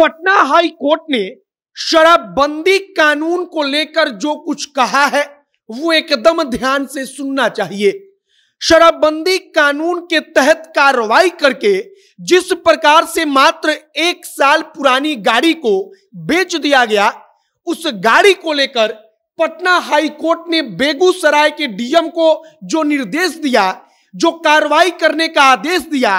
Patna high court ने शराबबंदी कानून को लेकर जो कुछ कहा है वो एकदम ध्यान से सुनना चाहिए शराबबंदी कानून के तहत कार्रवाई करके जिस प्रकार से मात्र एक साल पुरानी गाड़ी को बेच दिया गया उस गाड़ी को लेकर पटना हाई कोर्ट ने बेगूसराय के डीएम को जो निर्देश दिया जो कार्रवाई करने का आदेश दिया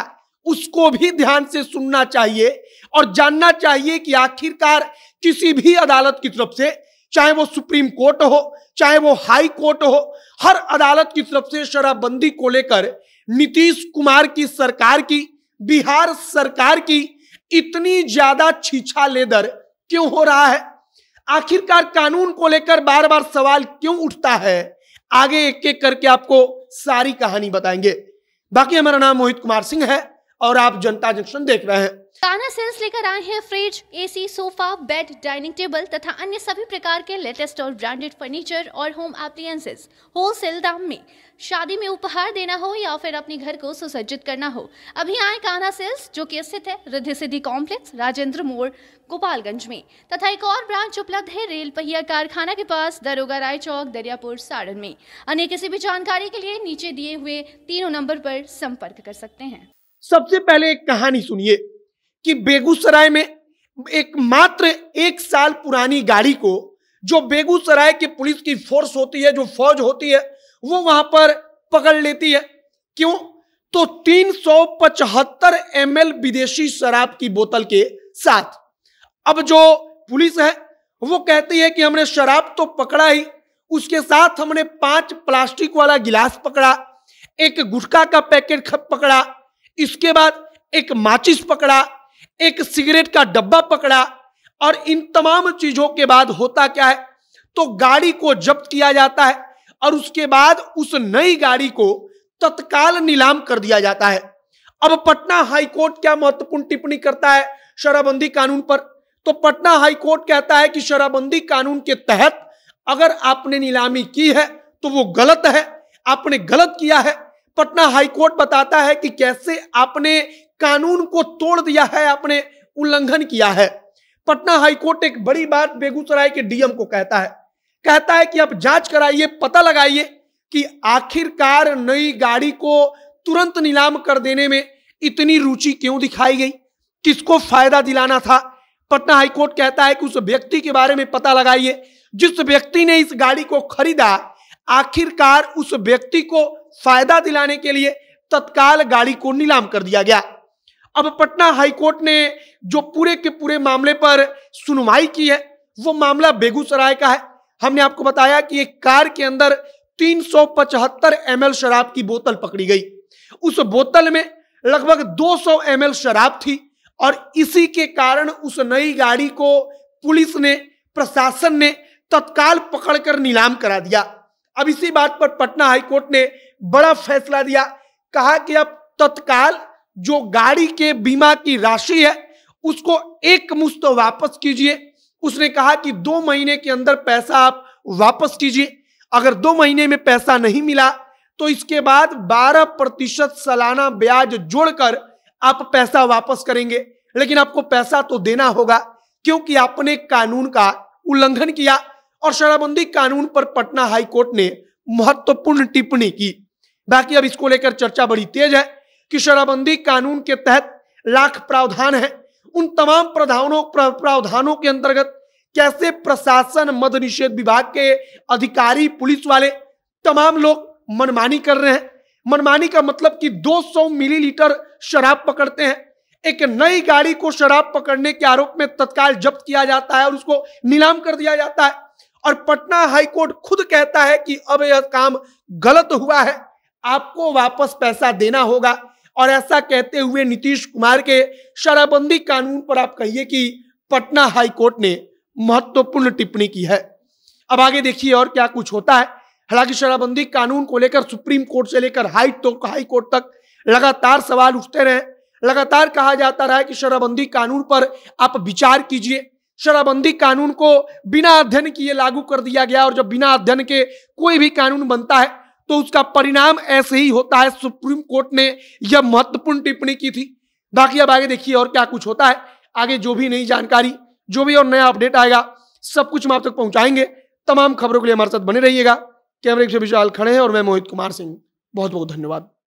उसको भी ध्यान से सुनना चाहिए और जानना चाहिए कि आखिरकार किसी भी अदालत की तरफ से चाहे वो सुप्रीम कोर्ट हो चाहे वो हाई कोर्ट हो हर अदालत की तरफ से शराबबंदी को लेकर नीतीश कुमार की सरकार की बिहार सरकार की इतनी ज्यादा छीछा लेदर क्यों हो रहा है आखिरकार कानून को लेकर बार बार सवाल क्यों उठता है आगे एक एक करके आपको सारी कहानी बताएंगे बाकी हमारा नाम मोहित कुमार सिंह है और आप जनता जंक्शन देख रहे हैं ताना सेल्स लेकर आए हैं fridge AC sofa bed dining table तथा अन्य सभी प्रकार के लेटेस्ट और ब्रांडेड फर्नीचर और होम एप्लियंसेस होलसेल दाम में शादी में उपहार देना हो या फिर अपने घर को सुसज्जित करना हो अभी आए काना सेल्स जो कि स्थित है रिद्धि सिद्धि कॉम्प्लेक्स राजेंद्र मोड़ गोपालगंज में तथा एक और ब्रांच उपलब्ध है रेल पहिया कारखाना के पास दरोगा राय चौक दरियापुर साड़न में अन्य किसी भी जानकारी के लिए नीचे दिए हुए तीनों नंबर पर संपर्क कर सकते हैं सबसे पहले एक कहानी सुनिए कि बेगूसराय में एक मात्र एक साल पुरानी गाड़ी को जो बेगूसराय के पुलिस की फोर्स होती है जो फौज होती है वो वहां पर पकड़ लेती है क्यों तो 375 एमएल विदेशी शराब की बोतल के साथ अब जो पुलिस है वो कहती है कि हमने शराब तो पकड़ा ही उसके साथ हमने पांच प्लास्टिक वाला गिलास पकड़ा एक गुटखा का पैकेट पकड़ा इसके बाद एक माचिस पकड़ा एक सिगरेट का डब्बा पकड़ा और इन तमाम चीजों के बाद होता क्या है तो गाड़ी को जब्त किया जाता है और उसके बाद उस नई गाड़ी को तत्काल नीलाम कर दिया जाता है अब पटना हाईकोर्ट क्या महत्वपूर्ण टिप्पणी करता है शराबबंदी कानून पर तो पटना हाईकोर्ट कहता है कि शराबबंदी कानून के तहत अगर आपने नीलामी की है तो वो गलत है आपने गलत किया है पटना हाईकोर्ट बताता है कि कैसे आपने कानून को तोड़ दिया है आपने उल्लंघन किया है पटना हाईकोर्ट एक बड़ी बात बेगूसराय के डीएम को कहता है कहता है कि आप जांच कराइए पता लगाइए कि आखिरकार नई गाड़ी को तुरंत नीलाम कर देने में इतनी रुचि क्यों दिखाई गई किसको फायदा दिलाना था पटना हाईकोर्ट कहता है कि उस व्यक्ति के बारे में पता लगाइए जिस व्यक्ति ने इस गाड़ी को खरीदा आखिरकार उस व्यक्ति को फायदा दिलाने के लिए तत्काल गाड़ी को नीलाम कर दिया गया अब पटना हाईकोर्ट ने जो पूरे के पूरे मामले पर सुनवाई की है वो मामला बेगूसराय का है हमने आपको बताया कि एक कार के अंदर 375 एमएल शराब की बोतल पकड़ी गई उस बोतल में लगभग 200 एमएल शराब थी और इसी के कारण उस नई गाड़ी को पुलिस ने प्रशासन ने तत्काल पकड़कर नीलाम करा दिया अब इसी बात पर पटना हाईकोर्ट ने बड़ा फैसला दिया कहा कि अब तत्काल जो गाड़ी के बीमा की राशि है उसको एक मुश्त वापस कीजिए उसने कहा कि दो महीने के अंदर पैसा आप वापस कीजिए अगर दो महीने में पैसा नहीं मिला तो इसके बाद 12 प्रतिशत सालाना ब्याज जोड़कर आप पैसा वापस करेंगे लेकिन आपको पैसा तो देना होगा क्योंकि आपने कानून का उल्लंघन किया और शराबबंदी कानून पर पटना हाईकोर्ट ने महत्वपूर्ण टिप्पणी की बाकी अब इसको लेकर चर्चा बड़ी तेज है कि शराबबंदी कानून के तहत लाख प्रावधान है उन तमाम प्रावधानों प्रावधानों के अंतर्गत कैसे प्रशासन मद निषेध विभाग के अधिकारी पुलिस वाले तमाम लोग मनमानी कर रहे हैं मनमानी का मतलब कि 200 मिलीलीटर शराब पकड़ते हैं एक नई गाड़ी को शराब पकड़ने के आरोप में तत्काल जब्त किया जाता है और उसको नीलाम कर दिया जाता है और पटना हाईकोर्ट खुद कहता है कि अब यह काम गलत हुआ है आपको वापस पैसा देना होगा और ऐसा कहते हुए नीतीश कुमार के शराबबंदी कानून पर आप कहिए कि पटना हाईकोर्ट ने महत्वपूर्ण टिप्पणी की है अब आगे देखिए और क्या कुछ होता है हालांकि शराबबंदी कानून को लेकर सुप्रीम कोर्ट से लेकर हाई तो हाई कोर्ट तक लगातार सवाल उठते रहे लगातार कहा जाता रहा कि शराबबंदी कानून पर आप विचार कीजिए शराबबंदी कानून को बिना अध्ययन किए लागू कर दिया गया और जब बिना अध्ययन के कोई भी कानून बनता है तो उसका परिणाम ऐसे ही होता है सुप्रीम कोर्ट ने यह महत्वपूर्ण टिप्पणी की थी बाकी अब आगे देखिए और क्या कुछ होता है आगे जो भी नई जानकारी जो भी और नया अपडेट आएगा सब कुछ हम आप तक पहुंचाएंगे तमाम खबरों के लिए हमारे साथ बने रहिएगा कैमरे के विशाल खड़े हैं और मैं मोहित कुमार सिंह बहुत बहुत धन्यवाद